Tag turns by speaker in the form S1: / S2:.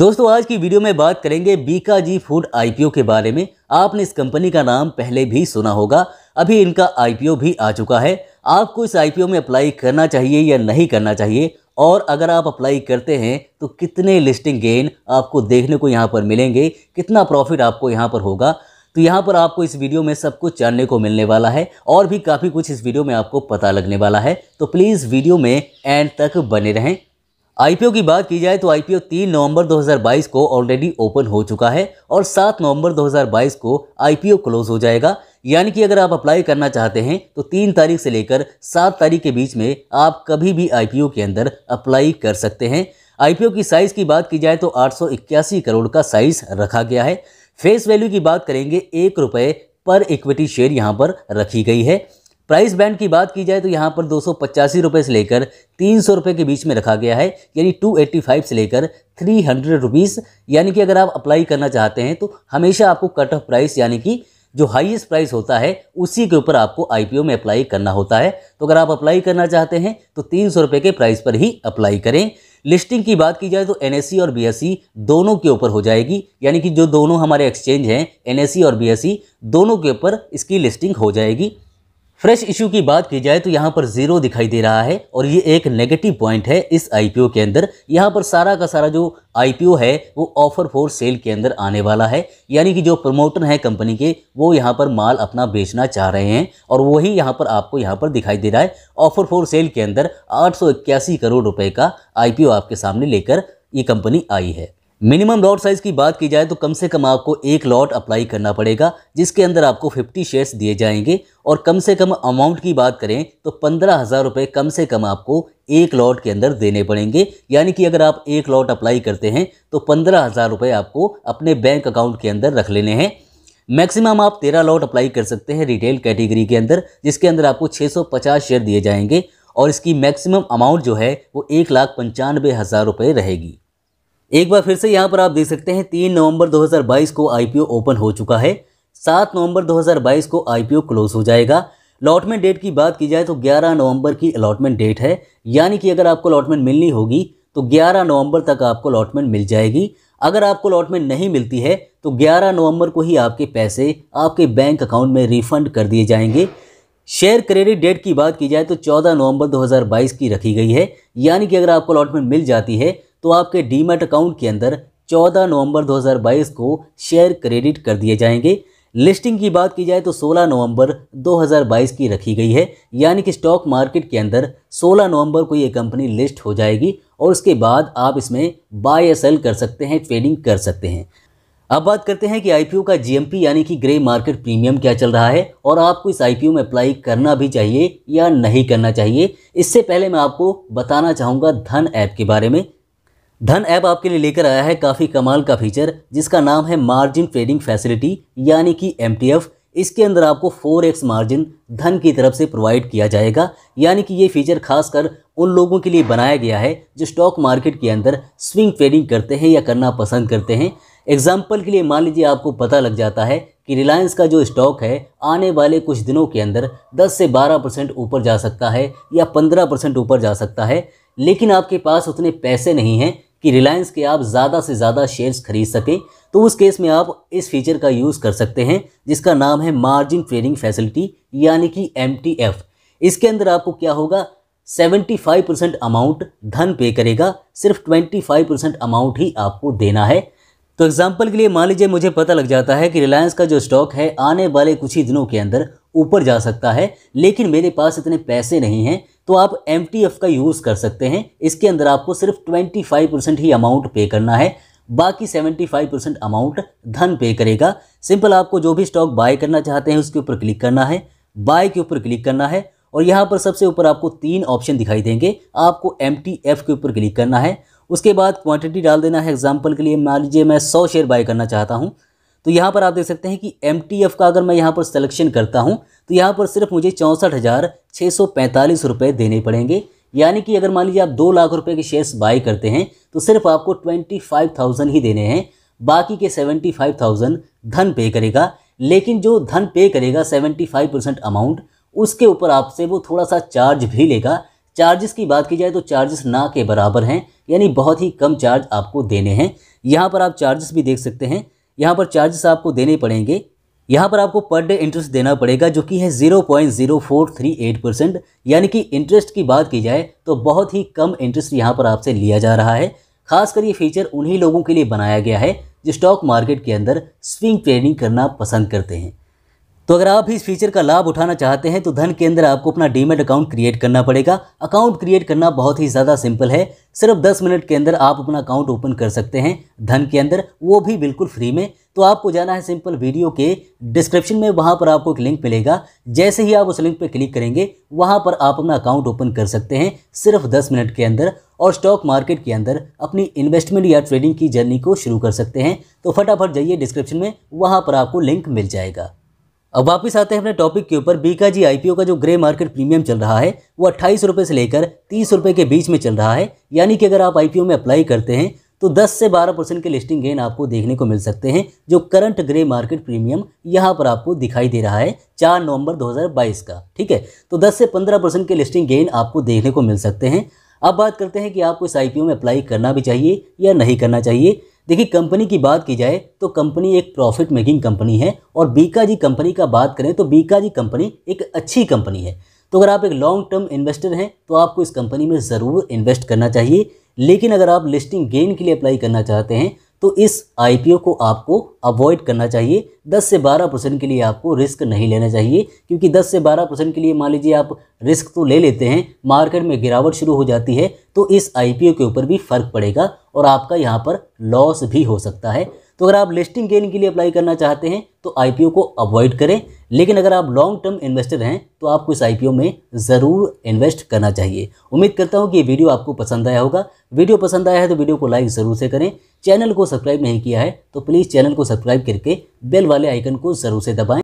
S1: दोस्तों आज की वीडियो में बात करेंगे बीका जी फूड आईपीओ के बारे में आपने इस कंपनी का नाम पहले भी सुना होगा अभी इनका आईपीओ भी आ चुका है आपको इस आईपीओ में अप्लाई करना चाहिए या नहीं करना चाहिए और अगर आप अप्लाई करते हैं तो कितने लिस्टिंग गेन आपको देखने को यहाँ पर मिलेंगे कितना प्रॉफिट आपको यहाँ पर होगा तो यहाँ पर आपको इस वीडियो में सब कुछ जानने को मिलने वाला है और भी काफ़ी कुछ इस वीडियो में आपको पता लगने वाला है तो प्लीज़ वीडियो में एंड तक बने रहें आईपीओ की बात की जाए तो आईपीओ 3 नवंबर 2022 को ऑलरेडी ओपन हो चुका है और 7 नवंबर 2022 को आईपीओ क्लोज हो जाएगा यानी कि अगर आप अप्लाई करना चाहते हैं तो तीन तारीख से लेकर सात तारीख के बीच में आप कभी भी आईपीओ के अंदर अप्लाई कर सकते हैं आईपीओ की साइज़ की बात की जाए तो आठ करोड़ का साइज़ रखा गया है फेस वैल्यू की बात करेंगे एक रुपये पर इक्विटी शेयर यहाँ पर रखी गई है प्राइस बैंड की बात की जाए तो यहाँ पर दो सौ से लेकर तीन सौ रुपये के बीच में रखा गया है यानी 285 से लेकर थ्री हंड्रेड रुपीज़ यानी कि अगर आप अप्लाई करना चाहते हैं तो हमेशा आपको कट ऑफ प्राइस यानी कि जो हाईएस्ट प्राइस होता है उसी के ऊपर आपको आईपीओ में अप्लाई करना होता है तो अगर आप अप्लाई करना चाहते हैं तो तीन सौ के प्राइस पर ही अप्लाई करें लिस्टिंग की बात की जाए तो एन e और बी e दोनों के ऊपर हो जाएगी यानी कि जो दोनों हमारे एक्सचेंज हैं एन e और बी दोनों के ऊपर इसकी लिस्टिंग हो जाएगी फ्रेश इशू की बात की जाए तो यहाँ पर जीरो दिखाई दे रहा है और ये एक नेगेटिव पॉइंट है इस आईपीओ के अंदर यहाँ पर सारा का सारा जो आईपीओ है वो ऑफर फॉर सेल के अंदर आने वाला है यानी कि जो प्रमोटर हैं कंपनी के वो यहाँ पर माल अपना बेचना चाह रहे हैं और वही यहाँ पर आपको यहाँ पर दिखाई दे रहा है ऑफर फॉर सेल के अंदर आठ करोड़ रुपये का आई आपके सामने लेकर ये कंपनी आई है मिनिमम लॉट साइज़ की बात की जाए तो कम से कम आपको एक लॉट अप्लाई करना पड़ेगा जिसके अंदर आपको 50 शेयर्स दिए जाएंगे और कम से कम अमाउंट की बात करें तो पंद्रह हज़ार रुपये कम से कम आपको एक लॉट के अंदर देने पड़ेंगे यानी कि अगर आप एक लॉट अप्लाई करते हैं तो पंद्रह हज़ार रुपये आपको अपने बैंक अकाउंट के अंदर रख लेने हैं मैक्सिमम आप तेरह लॉट अप्लाई कर सकते हैं रिटेल कैटेगरी के अंदर जिसके अंदर आपको पचास शेयर दिए जाएंगे और इसकी मैक्सिमम अमाउंट जो है वो एक लाख पंचानवे हज़ार रुपये रहेगी एक बार फिर से यहाँ पर आप देख सकते हैं तीन नवंबर 2022 को आईपीओ ओपन हो चुका है सात नवंबर 2022 को आईपीओ क्लोज हो जाएगा अलॉटमेंट डेट की बात की जाए तो 11 नवंबर की अलॉटमेंट डेट है यानी कि अगर आपको अलॉटमेंट मिलनी होगी तो 11 नवंबर तक आपको अलॉटमेंट मिल जाएगी अगर आपको अलॉटमेंट नहीं मिलती है तो ग्यारह नवंबर को ही आपके पैसे आपके बैंक अकाउंट में रिफंड कर दिए जाएंगे शेयर क्रेडिट डेट की बात की जाए तो 14 नवंबर 2022 की रखी गई है यानी कि अगर आपको अलॉटमेंट मिल जाती है तो आपके डीमेट अकाउंट के अंदर 14 नवंबर 2022 को शेयर क्रेडिट कर दिए जाएंगे लिस्टिंग की बात की जाए तो 16 नवंबर 2022 की रखी गई है यानी कि स्टॉक मार्केट के अंदर 16 नवंबर को ये कंपनी लिस्ट हो जाएगी और उसके बाद आप इसमें बाय या सेल कर सकते हैं ट्रेडिंग कर सकते हैं अब बात करते हैं कि आई का जी यानी कि ग्रे मार्केट प्रीमियम क्या चल रहा है और आपको इस आई में अप्लाई करना भी चाहिए या नहीं करना चाहिए इससे पहले मैं आपको बताना चाहूँगा धन ऐप के बारे में धन ऐप आपके लिए लेकर आया है काफ़ी कमाल का फीचर जिसका नाम है मार्जिन ट्रेडिंग फैसिलिटी यानी कि एम इसके अंदर आपको फोर एक्स मार्जिन धन की तरफ से प्रोवाइड किया जाएगा यानी कि ये फीचर खासकर उन लोगों के लिए बनाया गया है जो स्टॉक मार्केट के अंदर स्विंग ट्रेडिंग करते हैं या करना पसंद करते हैं एग्जाम्पल के लिए मान लीजिए आपको पता लग जाता है कि रिलायंस का जो स्टॉक है आने वाले कुछ दिनों के अंदर 10 से 12 परसेंट ऊपर जा सकता है या 15 परसेंट ऊपर जा सकता है लेकिन आपके पास उतने पैसे नहीं हैं कि रिलायंस के आप ज़्यादा से ज़्यादा शेयर्स खरीद सकें तो उस केस में आप इस फीचर का यूज़ कर सकते हैं जिसका नाम है मार्जिन ट्रेडिंग फैसिलिटी यानी कि एम इसके अंदर आपको क्या होगा 75 परसेंट अमाउंट धन पे करेगा सिर्फ 25 परसेंट अमाउंट ही आपको देना है तो एग्जाम्पल के लिए मान लीजिए मुझे पता लग जाता है कि रिलायंस का जो स्टॉक है आने वाले कुछ ही दिनों के अंदर ऊपर जा सकता है लेकिन मेरे पास इतने पैसे नहीं हैं तो आप एम का यूज़ कर सकते हैं इसके अंदर आपको सिर्फ ट्वेंटी ही अमाउंट पे करना है बाकी 75 परसेंट अमाउंट धन पे करेगा सिंपल आपको जो भी स्टॉक बाय करना चाहते हैं उसके ऊपर क्लिक करना है बाय के ऊपर क्लिक करना है और यहाँ पर सबसे ऊपर आपको तीन ऑप्शन दिखाई देंगे आपको एम के ऊपर क्लिक करना है उसके बाद क्वांटिटी डाल देना है एग्जाम्पल के लिए मान लीजिए मैं सौ शेयर बाय करना चाहता हूँ तो यहाँ पर आप देख सकते हैं कि एम का अगर मैं यहाँ पर सिलेक्शन करता हूँ तो यहाँ पर सिर्फ मुझे चौंसठ हज़ार छः सौ पैंतालीस रुपये देने पड़ेंगे यानी कि अगर मान लीजिए आप दो लाख रुपए के शेयर्स बाय करते हैं तो सिर्फ आपको ट्वेंटी फाइव थाउजेंड ही देने हैं बाकी के सेवेंटी फाइव थाउजेंड धन पे करेगा लेकिन जो धन पे करेगा सेवेंटी फाइव परसेंट अमाउंट उसके ऊपर आपसे वो थोड़ा सा चार्ज भी लेगा चार्जेस की बात की जाए तो चार्जेस ना के बराबर हैं यानी बहुत ही कम चार्ज आपको देने हैं यहाँ पर आप चार्जेस भी देख सकते हैं यहाँ पर चार्जेस आपको देने पड़ेंगे यहाँ पर आपको पर डे इंटरेस्ट देना पड़ेगा जो कि है 0.0438 परसेंट यानी कि इंटरेस्ट की बात की जाए तो बहुत ही कम इंटरेस्ट यहाँ पर आपसे लिया जा रहा है खासकर ये फीचर उन्हीं लोगों के लिए बनाया गया है जो स्टॉक मार्केट के अंदर स्विंग ट्रेडिंग करना पसंद करते हैं तो अगर आप भी इस फीचर का लाभ उठाना चाहते हैं तो धन के अंदर आपको अपना डीमेट अकाउंट क्रिएट करना पड़ेगा अकाउंट क्रिएट करना बहुत ही ज़्यादा सिंपल है सिर्फ 10 मिनट के अंदर आप अपना अकाउंट ओपन कर सकते हैं धन के अंदर वो भी बिल्कुल फ्री में तो आपको जाना है सिंपल वीडियो के डिस्क्रिप्शन में वहाँ पर आपको एक लिंक मिलेगा जैसे ही आप उस लिंक पर क्लिक करेंगे वहाँ पर आप अपना अकाउंट ओपन कर सकते हैं सिर्फ दस मिनट के अंदर और स्टॉक मार्केट के अंदर अपनी इन्वेस्टमेंट या ट्रेडिंग की जर्नी को शुरू कर सकते हैं तो फटाफट जाइए डिस्क्रिप्शन में वहाँ पर आपको लिंक मिल जाएगा अब वापस आते हैं अपने टॉपिक के ऊपर बीका जी आईपीओ का जो ग्रे मार्केट प्रीमियम चल रहा है वो अट्ठाईस रुपये से लेकर तीस रुपये के बीच में चल रहा है यानी कि अगर आप आईपीओ में अप्लाई करते हैं तो 10 से 12 परसेंट के लिस्टिंग गेन आपको देखने को मिल सकते हैं जो करंट ग्रे मार्केट प्रीमियम यहाँ पर आपको दिखाई दे रहा है 4 नवंबर 2022 का ठीक है तो 10 से 15 परसेंट के लिस्टिंग गेन आपको देखने को मिल सकते हैं अब बात करते हैं कि आपको इस आई में अप्लाई करना भी चाहिए या नहीं करना चाहिए देखिए कंपनी की बात की जाए तो कंपनी एक प्रॉफिट मेकिंग कंपनी है और बीका जी कंपनी का बात करें तो बीका जी कंपनी एक अच्छी कंपनी है तो अगर आप एक लॉन्ग टर्म इन्वेस्टर हैं तो आपको इस कंपनी में ज़रूर इन्वेस्ट करना चाहिए लेकिन अगर आप लिस्टिंग गेन के लिए अप्लाई करना चाहते हैं तो इस आई को आपको अवॉइड करना चाहिए 10 से 12 परसेंट के लिए आपको रिस्क नहीं लेना चाहिए क्योंकि 10 से 12 परसेंट के लिए मान लीजिए आप रिस्क तो ले लेते हैं मार्केट में गिरावट शुरू हो जाती है तो इस आई के ऊपर भी फ़र्क पड़ेगा और आपका यहाँ पर लॉस भी हो सकता है तो अगर आप लिस्टिंग गेन के लिए अप्लाई करना चाहते हैं तो आईपीओ को अवॉइड करें लेकिन अगर आप लॉन्ग टर्म इन्वेस्टर हैं तो आपको इस आईपीओ में ज़रूर इन्वेस्ट करना चाहिए उम्मीद करता हूँ कि ये वीडियो आपको पसंद आया होगा वीडियो पसंद आया है तो वीडियो को लाइक ज़रूर से करें चैनल को सब्सक्राइब नहीं किया है तो प्लीज़ चैनल को सब्सक्राइब करके बेल वाले आइकन को ज़रूर से दबाएँ